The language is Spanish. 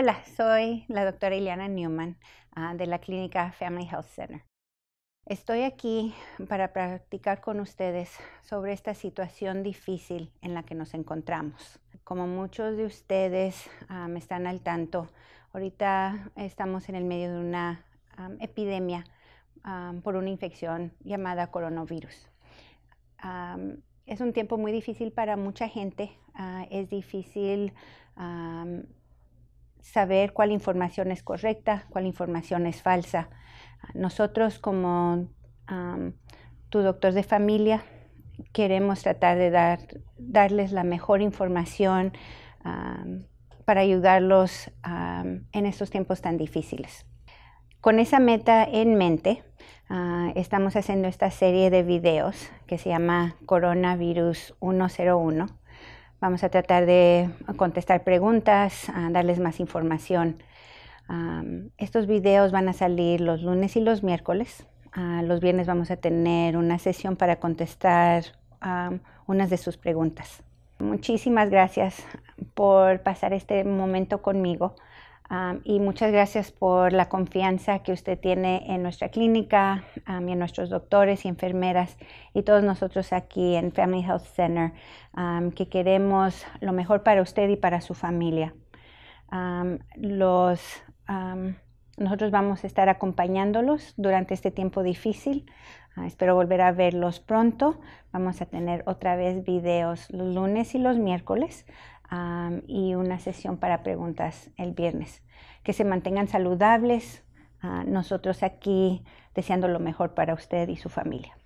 Hola, soy la doctora Ileana Newman ah, de la clínica Family Health Center. Estoy aquí para practicar con ustedes sobre esta situación difícil en la que nos encontramos. Como muchos de ustedes ah, me están al tanto, ahorita estamos en el medio de una epidemia por una infección llamada coronavirus. es un tiempo muy difícil para mucha gente, ah, es difícil saber cuál información es correcta, cuál información es falsa. Nosotros como tu doctor de familia queremos tratar de dar, darles la mejor información para ayudarlos en estos tiempos tan difíciles. Con esa meta en mente, ah, estamos haciendo esta serie de videos que se llama Coronavirus 101 Vamos a tratar de contestar preguntas, darles más información. estos videos van a salir los lunes y los miércoles. Ah, los viernes vamos a tener una sesión para contestar unas de sus preguntas. Muchísimas gracias por pasar este momento conmigo y muchas gracias por la confianza que usted tiene en nuestra clínica y en nuestros doctores y enfermeras y todos nosotros aquí en Family Health Center, que queremos lo mejor para usted y para su familia. nosotros vamos a estar acompañándolos durante este tiempo difícil. Ah, espero volver a verlos pronto. Vamos a tener otra vez videos los lunes y los miércoles y una sesión para preguntas el viernes. Que se mantengan saludables, ah, nosotros aquí deseando lo mejor para usted y su familia.